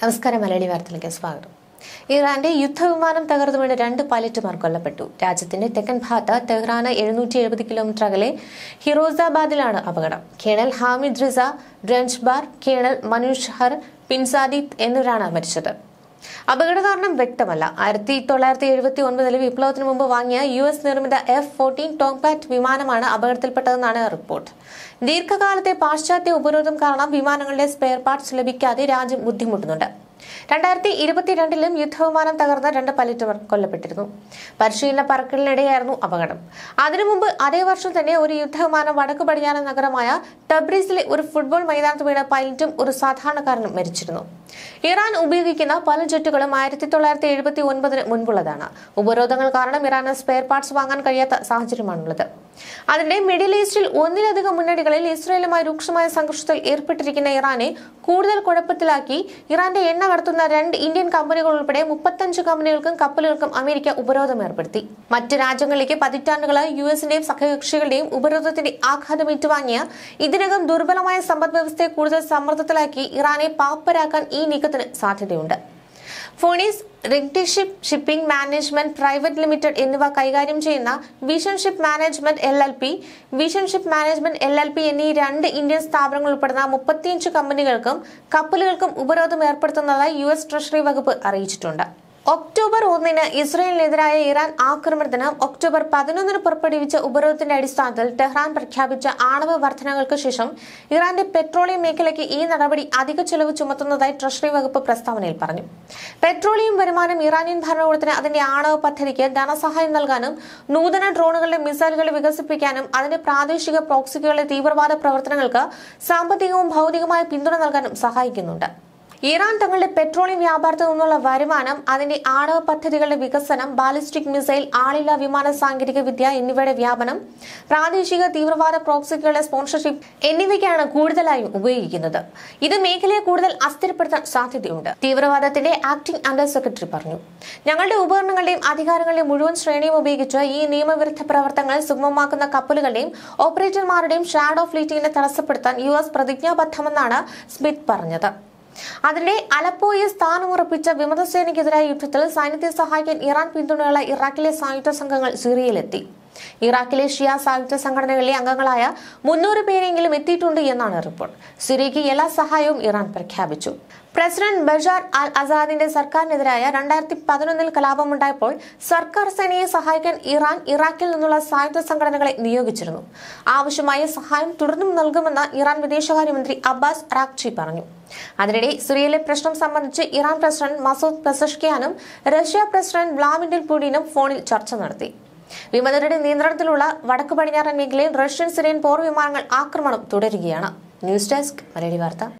നമസ്കാരം മലയാളി വാർത്തയിലേക്ക് സ്വാഗതം ഇറാന്റെ യുദ്ധവിമാനം തകർന്നു വീണ് രണ്ട് പൈലറ്റുമാർ കൊല്ലപ്പെട്ടു രാജ്യത്തിന്റെ തെക്കൻ ഭാഗത്ത് ടെഹ്റാന് എഴുന്നൂറ്റി എഴുപത് കിലോമീറ്റർ അകലെ ഹിറോസാബാദിലാണ് അപകടം കേണൽ ഹാമിദ് റിസ ഡ്രൻഷ്ബാർ കേണൽ മനുഷ്ഹർ പിൻസാദിത് എന്നിവരാണ് മരിച്ചത് അപകട കാരണം വ്യക്തമല്ല ആയിരത്തി തൊള്ളായിരത്തി എഴുപത്തി ഒൻപതിലെ വിപ്ലവത്തിന് മുമ്പ് വാങ്ങിയ യു എസ് നിർമ്മിത എഫ് ഫോർട്ടീൻ ടോംപാറ്റ് വിമാനമാണ് അപകടത്തിൽപ്പെട്ടതെന്നാണ് റിപ്പോർട്ട് ദീർഘകാലത്തെ പാശ്ചാത്യ ഉപരോധം കാരണം വിമാനങ്ങളുടെ സ്പെയർ പാർട്സ് ലഭിക്കാതെ രാജ്യം ബുദ്ധിമുട്ടുന്നുണ്ട് രണ്ടായിരത്തി ഇരുപത്തിരണ്ടിലും യുദ്ധവിമാനം തകർന്ന രണ്ട് പൈലറ്റുമാർ കൊല്ലപ്പെട്ടിരുന്നു പരിശീലന പറക്കലിനിടെയായിരുന്നു അപകടം അതിനു മുമ്പ് അതേ വർഷം തന്നെ ഒരു യുദ്ധവിമാനം വടക്കു പടിഞ്ഞാറൻ നഗരമായ ടബ്രീസിലെ ഒരു ഫുട്ബോൾ മൈതാനത്ത് വീണ പൈലറ്റും ഒരു സാധാരണക്കാരനും മരിച്ചിരുന്നു ഇറാൻ ഉപയോഗിക്കുന്ന പല ജെറ്റുകളും ആയിരത്തി തൊള്ളായിരത്തി എഴുപത്തി ഒൻപതിന് മുൻപുള്ളതാണ് ഉപരോധങ്ങൾ കാരണം ഇറാന് സ്പെയർ പാർട്സ് വാങ്ങാൻ കഴിയാത്ത സാഹചര്യമാണുള്ളത് അതിന്റെ മിഡിൽ ഈസ്റ്റിൽ ഒന്നിലധികം മുന്നണികളിൽ ഇസ്രയേലുമായി രൂക്ഷമായ സംഘർഷത്തിൽ ഏർപ്പെട്ടിരിക്കുന്ന ഇറാനെ കൂടുതൽ കുഴപ്പത്തിലാക്കി ഇറാന്റെ എണ്ണ കടത്തുന്ന രണ്ട് ഇന്ത്യൻ കമ്പനികൾ ഉൾപ്പെടെ മുപ്പത്തഞ്ച് കമ്പനികൾക്കും കപ്പലുകൾക്കും അമേരിക്ക ഉപരോധം ഏർപ്പെടുത്തി മറ്റ് രാജ്യങ്ങളിലേക്ക് പതിറ്റാണ്ടുകളായി യു എസിന്റെയും സഹകക്ഷികളുടെയും ഉപരോധത്തിന്റെ ആഘാതം ഏറ്റുവാങ്ങിയ ഇതിനകം ദുർബലമായ സമ്പദ് വ്യവസ്ഥയെ കൂടുതൽ സമ്മർദ്ദത്തിലാക്കി ഇറാനെ പാപ്പരാക്കാൻ ഈ നീക്കത്തിന് സാധ്യതയുണ്ട് ഫോണീസ് റിഗ്ഡിഷിപ്പ് ഷിപ്പിംഗ് മാനേജ്മെന്റ് പ്രൈവറ്റ് ലിമിറ്റഡ് എന്നിവ കൈകാര്യം ചെയ്യുന്ന vision ship management L L P vision ship management L L P എന്നീ രണ്ട് ഇന്ത്യൻ സ്ഥാപനങ്ങൾ ഉൾപ്പെടുന്ന മുപ്പത്തിയഞ്ച് കമ്പനികൾക്കും കപ്പലുകൾക്കും ഉപരോധം ഏർപ്പെടുത്തുന്നതായി യു എസ് ട്രഷറി വകുപ്പ് അറിയിച്ചിട്ടുണ്ട് ഒക്ടോബർ ഒന്നിന് ഇസ്രയേലിനെതിരായ ഇറാൻ ആക്രമണത്തിന് ഒക്ടോബർ പതിനൊന്നിന് പുറപ്പെടുവിച്ച ഉപരോധത്തിന്റെ അടിസ്ഥാനത്തിൽ ടെഹ്റാൻ പ്രഖ്യാപിച്ച ആണവ വർധനകൾക്ക് ശേഷം ഇറാന്റെ പെട്രോളിയം മേഖലയ്ക്ക് ഈ നടപടി അധിക ചെലവ് ചുമത്തുന്നതായി ട്രഷറി വകുപ്പ് പ്രസ്താവനയിൽ പറഞ്ഞു പെട്രോളിയം വരുമാനം ഇറാനിയൻ ഭരണകൂടത്തിന് അതിന്റെ ആണവ പദ്ധതിക്ക് ധനസഹായം നൽകാനും നൂതന ഡ്രോണുകളുടെ മിസൈലുകൾ വികസിപ്പിക്കാനും അതിന്റെ പ്രാദേശിക പ്രോക്സിക്കുകളുടെ തീവ്രവാദ പ്രവർത്തനങ്ങൾക്ക് സാമ്പത്തികവും ഭൗതികമായ പിന്തുണ നൽകാനും സഹായിക്കുന്നുണ്ട് ഇറാൻ തങ്ങളുടെ പെട്രോളിയം വ്യാപാരത്തിൽ നിന്നുള്ള വരുമാനം അതിന്റെ ആണവ പദ്ധതികളുടെ വികസനം ബാലിസ്റ്റിക് മിസൈൽ ആളില്ല വിമാന സാങ്കേതിക വിദ്യ എന്നിവയുടെ വ്യാപനം പ്രാദേശിക തീവ്രവാദ പ്രോക്സികളുടെ സ്പോൺസർഷിപ്പ് എന്നിവയ്ക്കാണ് കൂടുതലായും ഉപയോഗിക്കുന്നത് ഇത് മേഖലയെ കൂടുതൽ അസ്ഥിരപ്പെടുത്താൻ സാധ്യതയുണ്ട് തീവ്രവാദത്തിന്റെ ആക്ടിംഗ് അണ്ടർ സെക്രട്ടറി പറഞ്ഞു ഞങ്ങളുടെ ഉപകരണങ്ങളുടെയും അധികാരങ്ങളുടെയും മുഴുവൻ ശ്രേണിയും ഉപയോഗിച്ച് ഈ നിയമവിരുദ്ധ പ്രവർത്തനങ്ങൾ സുഗമമാക്കുന്ന കപ്പലുകളുടെയും ഓപ്പറേറ്റർമാരുടെയും ഷാഡോ ഫ്ലീറ്റിംഗിനെ തടസ്സപ്പെടുത്താൻ യു എസ് പ്രതിജ്ഞാബദ്ധമെന്നാണ് സ്മിത്ത് പറഞ്ഞത് അതിനിടെ അലപ്പോയിൽ സ്ഥാനമുറപ്പിച്ച വിമതസേനയ്ക്കെതിരായ യുദ്ധത്തിൽ സൈന്യത്തെ സഹായിക്കാൻ ഇറാൻ പിന്തുണയുള്ള ഇറാഖിലെ സായുധ സംഘങ്ങൾ സിറിയയിലെത്തി ഇറാഖിലെ ഷിയ സാഹിത്യ സംഘടനകളിലെ അംഗങ്ങളായ മുന്നൂറ് പേരെങ്കിലും എത്തിയിട്ടുണ്ട് എന്നാണ് റിപ്പോർട്ട് സിറിയയ്ക്ക് എല്ലാ സഹായവും ഇറാൻ പ്രഖ്യാപിച്ചു പ്രസിഡന്റ് ബഷാർ അൽ അസാദിന്റെ സർക്കാരിനെതിരായ രണ്ടായിരത്തി പതിനൊന്നിൽ കലാപമുണ്ടായപ്പോൾ സർക്കാർ സേനയെ സഹായിക്കാൻ ഇറാൻ ഇറാഖിൽ നിന്നുള്ള സായുധ സംഘടനകളെ നിയോഗിച്ചിരുന്നു ആവശ്യമായ സഹായം തുടർന്നും നൽകുമെന്ന് ഇറാൻ വിദേശകാര്യമന്ത്രി അബ്ബാസ് റാഖ്ചി പറഞ്ഞു അതിനിടെ സിറിയയിലെ പ്രശ്നം സംബന്ധിച്ച് ഇറാൻ പ്രസിഡന്റ് മസൂദ് പെസഷ്കിയാനും റഷ്യ പ്രസിഡന്റ് വ്ളാഡിമിർ പുടിനും ഫോണിൽ ചർച്ച നടത്തി വിമതരുടെ നിയന്ത്രണത്തിലുള്ള വടക്കു പടിഞ്ഞാറൻ മേഖലയിൽ റഷ്യൻ സിറിയൻ പോർവിമാനങ്ങൾ ആക്രമണം തുടരുകയാണ് ന്യൂസ് ഡെസ്ക് മലയാളി വാർത്ത